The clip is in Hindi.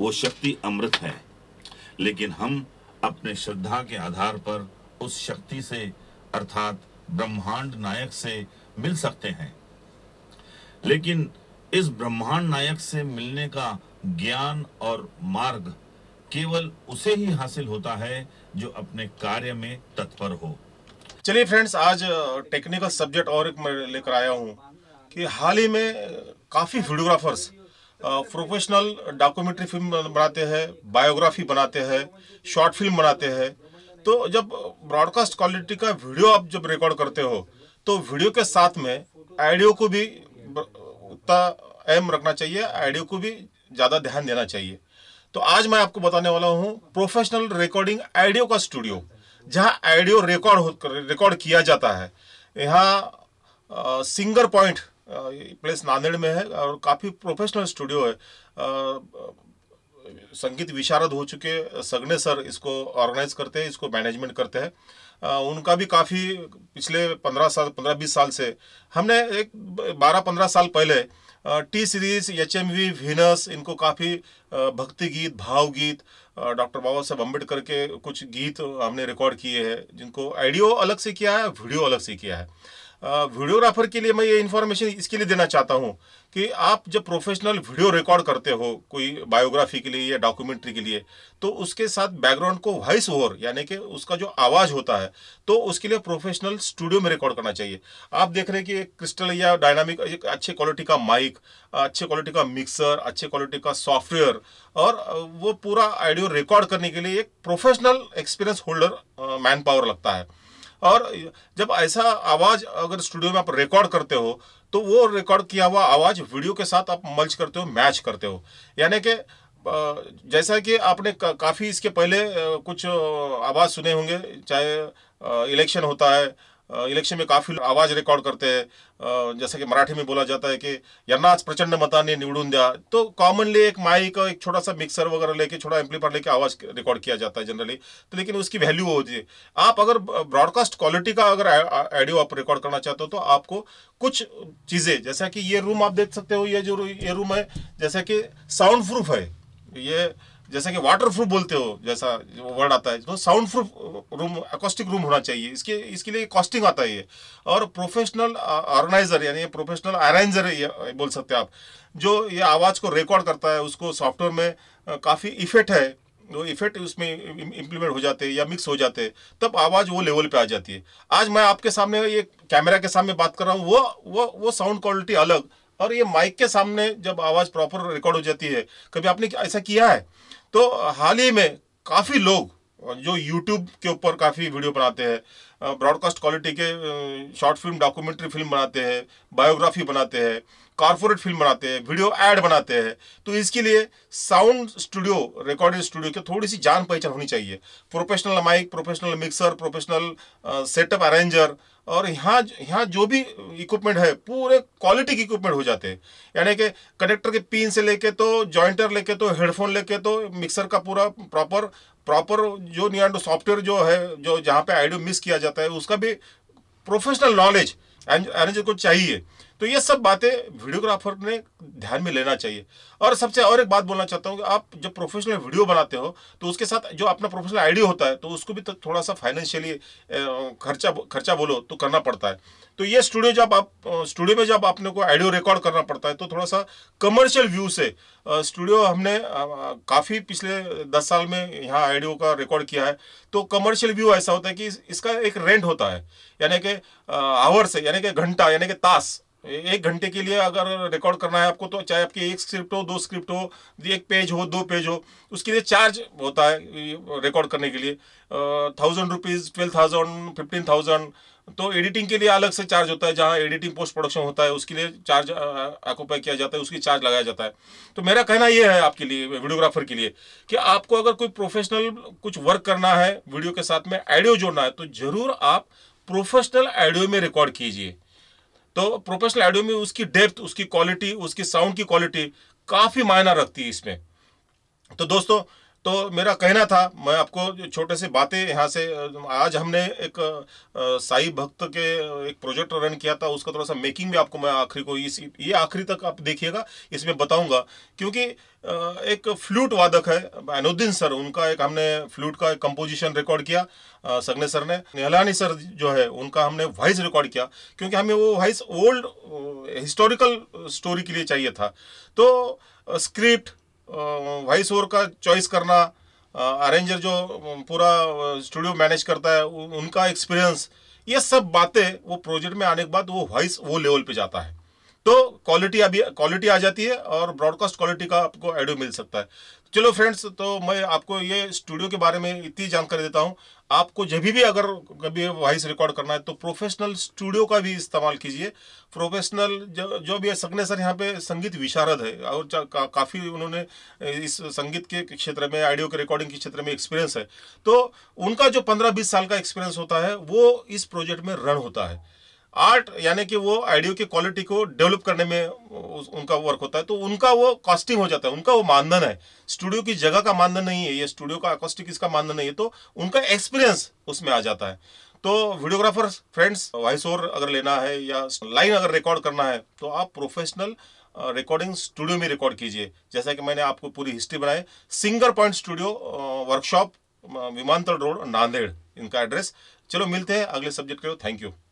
वो शक्ति अमृत है लेकिन हम अपने श्रद्धा के आधार पर उस शक्ति से अर्थात ब्रह्मांड नायक से मिल सकते हैं लेकिन इस ब्रह्मांड नायक से मिलने का ज्ञान और मार्ग केवल उसे ही हासिल होता है जो अपने कार्य में तत्पर हो चलिए फ्रेंड्स आज टेक्निकल सब्जेक्ट और एक मैं लेकर आया हूँ कि हाल ही में काफ़ी फोटोग्राफर्स प्रोफेशनल डॉक्यूमेंट्री फिल्म बनाते हैं बायोग्राफी बनाते हैं शॉर्ट फिल्म बनाते हैं तो जब ब्रॉडकास्ट क्वालिटी का वीडियो आप जब रिकॉर्ड करते हो तो वीडियो के साथ में ऑडियो को भी उतना एम रखना चाहिए ऑडियो को भी ज़्यादा ध्यान देना चाहिए तो आज मैं आपको बताने वाला हूँ प्रोफेशनल रिकॉर्डिंग ऑडियो का स्टूडियो जहाँ ऑडियो रिकॉर्ड रिकॉर्ड किया जाता है यहाँ सिंगर पॉइंट प्लेस नांदेड़ में है और काफ़ी प्रोफेशनल स्टूडियो है संगीत विशारद हो चुके सगने सर इसको ऑर्गेनाइज करते हैं इसको मैनेजमेंट करते हैं उनका भी काफ़ी पिछले पंद्रह साल पंद्रह बीस साल से हमने एक बारह पंद्रह साल पहले T Series H M V Venus इनको काफ़ी भक्ति गीत भावगीत डॉक्टर बाबा साहब अम्बेडकर के कुछ गीत हमने रिकॉर्ड किए हैं जिनको आइडियो अलग से किया है वीडियो अलग से किया है वीडियोग्राफर के लिए मैं ये इन्फॉर्मेशन इसके लिए देना चाहता हूँ कि आप जब प्रोफेशनल वीडियो रिकॉर्ड करते हो कोई बायोग्राफी के लिए या डॉक्यूमेंट्री के लिए तो उसके साथ बैकग्राउंड को वॉइस ओवर यानी कि उसका जो आवाज़ होता है तो उसके लिए प्रोफेशनल स्टूडियो में रिकॉर्ड करना चाहिए आप देख रहे हैं कि एक क्रिस्टल या डायनामिक एक अच्छे क्वालिटी का माइक अच्छे क्वालिटी का मिक्सर अच्छे क्वालिटी का सॉफ्टवेयर और वो पूरा आइडियो रिकॉर्ड करने के लिए एक professional experience holder man power लगता है और जब ऐसा आवाज़ अगर स्टूडियो में आप रिकॉर्ड करते हो तो वो रिकॉर्ड किया हुआ आवाज़ वीडियो के साथ आप मल्च करते हो मैच करते हो यानी कि जैसा कि आपने काफ़ी इसके पहले कुछ आवाज़ सुने होंगे चाहे इलेक्शन होता है इलेक्शन में काफी आवाज रिकॉर्ड करते हैं कि मराठी में बोला है कि यना आज प्रचंड मता ने निवडून दिया तो कॉमनली एक माइक एक छोटा सा मिक्सर वगैरह लेके छोटा एम्पलीफायर लेके आवाज रिकॉर्ड किया जाता है जनरली तो लेकिन उसकी वैल्यू होती है आप अगर ब्रॉडकास्ट क्वालिटी का अगर ऑडियो आप रिकॉर्ड करना चाहते हो तो आपको कुछ चीज़ें जैसा कि ये रूम आप देख सकते हो ये जो ये रूम है जैसा कि साउंड प्रूफ है ये जैसा कि वाटर प्रूफ बोलते हो जैसा वर्ड आता है तो soundproof room acoustic room होना चाहिए इसके इसके लिए कॉस्टिंग आता है ये और प्रोफेशनल ऑर्गेनाइजर यानी प्रोफेशनल अरेंजर बोल सकते हैं आप जो ये आवाज़ को रिकॉर्ड करता है उसको सॉफ्टवेयर में काफ़ी इफेक्ट है वो इफेक्ट उसमें इम्प्लीमेंट हो जाते हैं या मिक्स हो जाते हैं तब आवाज़ वो लेवल पे आ जाती है आज मैं आपके सामने ये कैमरा के सामने बात कर रहा हूँ वो वो वो साउंड क्वालिटी अलग और ये माइक के सामने जब आवाज़ प्रॉपर रिकॉर्ड हो जाती है कभी आपने ऐसा किया है तो हाल ही में काफ़ी लोग जो यूट्यूब के ऊपर काफ़ी वीडियो बनाते हैं ब्रॉडकास्ट क्वालिटी के शॉर्ट फिल्म डॉक्यूमेंट्री फिल्म बनाते हैं बायोग्राफी बनाते हैं कॉरपोरेट फिल्म बनाते हैं वीडियो ऐड बनाते हैं तो इसके लिए साउंड स्टूडियो रिकॉर्डिंग स्टूडियो की थोड़ी सी जान पहचान होनी चाहिए professional mic professional mixer professional setup arranger और यहाँ यहाँ जो भी इक्विपमेंट है पूरे क्वालिटी के इक्विपमेंट हो जाते हैं यानी कि कनेक्टर के पिन से लेके तो जॉइंटर लेके तो हेडफोन लेके तो मिक्सर का पूरा प्रॉपर प्रॉपर जो नियांडो सॉफ्टवेयर जो है जो जहाँ पे आइडियो मिस किया जाता है उसका भी प्रोफेशनल नॉलेज एनेजर को चाहिए तो ये सब बातें वीडियोग्राफर ने ध्यान में लेना चाहिए और सबसे और एक बात बोलना चाहता हूँ कि आप जब प्रोफेशनल वीडियो बनाते हो तो उसके साथ जो अपना प्रोफेशनल आइडिया होता है तो उसको भी तो थोड़ा सा फाइनेंशियली खर्चा खर्चा बोलो तो करना पड़ता है तो ये स्टूडियो जब आप स्टूडियो में जब आपने को आइडियो रिकॉर्ड करना पड़ता है तो थोड़ा सा कमर्शियल व्यू से स्टूडियो हमने काफ़ी पिछले दस साल में यहाँ आइडियो का रिकॉर्ड किया है तो कमर्शियल व्यू ऐसा होता है कि इसका एक रेंट होता है यानी कि आवर्स यानी कि घंटा यानी कि तास एक घंटे के लिए अगर रिकॉर्ड करना है आपको तो चाहे आपकी एक स्क्रिप्ट हो दो स्क्रिप्ट हो एक पेज हो दो पेज हो उसके लिए चार्ज होता है रिकॉर्ड करने के लिए thousand rupees twelve thousand fifteen thousand तो एडिटिंग के लिए अलग से चार्ज होता है जहाँ एडिटिंग पोस्ट प्रोडक्शन होता है उसके लिए चार्ज ऑक्यूपाई किया जाता है उसकी चार्ज लगाया जाता है तो मेरा कहना यह है आपके लिए वीडियोग्राफर के लिए कि आपको अगर कोई प्रोफेशनल कुछ वर्क करना है वीडियो के साथ में ऑडियो जोड़ना है तो ज़रूर आप प्रोफेशनल ऑडियो में रिकॉर्ड कीजिए तो प्रोफेशनल ऑडियो में उसकी डेप्थ उसकी क्वालिटी उसकी साउंड की क्वालिटी काफ़ी मायना रखती है इसमें तो दोस्तों तो मेरा कहना था मैं आपको छोटे से बातें यहाँ से आज हमने एक साई भक्त के एक प्रोजेक्ट रन किया था उसका थोड़ा सा मेकिंग भी आपको मैं आखिरी को इस ये आखिरी तक आप देखिएगा इसमें बताऊंगा क्योंकि एक फ्लूट वादक है अनुद्दीन सर उनका एक हमने फ्लूट का एक कंपोजिशन रिकॉर्ड किया सगने सर ने निहलानी सर जो है उनका हमने वॉइस रिकॉर्ड किया क्योंकि हमें वो वॉइस ओल्ड हिस्टोरिकल स्टोरी के लिए चाहिए था तो स्क्रिप्ट वाइस ओवर का चॉइस करना अरेंजर जो पूरा स्टूडियो मैनेज करता है उनका एक्सपीरियंस ये सब बातें वो प्रोजेक्ट में आने के बाद वो वॉइस वो लेवल पे जाता है तो क्वालिटी अभी क्वालिटी आ जाती है और ब्रॉडकास्ट क्वालिटी का आपको ऑडियो मिल सकता है चलो फ्रेंड्स तो मैं आपको ये स्टूडियो के बारे में इतनी जानकारी देता हूँ आपको जब भी अगर कभी वॉइस रिकॉर्ड करना है तो प्रोफेशनल स्टूडियो का भी इस्तेमाल कीजिए प्रोफेशनल जो जो भी है सगने सर यहाँ पे संगीत विशारद है और का, काफ़ी उन्होंने इस संगीत के क्षेत्र में ऑडियो के रिकॉर्डिंग के क्षेत्र में एक्सपीरियंस है तो उनका जो पंद्रह बीस साल का एक्सपीरियंस होता है वो इस प्रोजेक्ट में रन होता है आर्ट यानी कि वो आइडियो की क्वालिटी को डेवलप करने में उनका वर्क होता है तो उनका वो कॉस्टिंग हो जाता है उनका वो मानधन है स्टूडियो की जगह का मानधन नहीं है ये स्टूडियो का अकोस्टिक इसका मानधन नहीं है तो उनका एक्सपीरियंस उसमें आ जाता है तो वीडियोग्राफर फ्रेंड्स वॉइस ओवर अगर लेना है या लाइन अगर रिकॉर्ड करना है तो आप प्रोफेशनल रिकॉर्डिंग स्टूडियो में रिकॉर्ड कीजिए जैसा कि मैंने आपको पूरी हिस्ट्री बनाई सिंगर पॉइंट स्टूडियो वर्कशॉप विमानतल रोड नांदेड़ इनका एड्रेस चलो मिलते हैं अगले सब्जेक्ट के लिए थैंक यू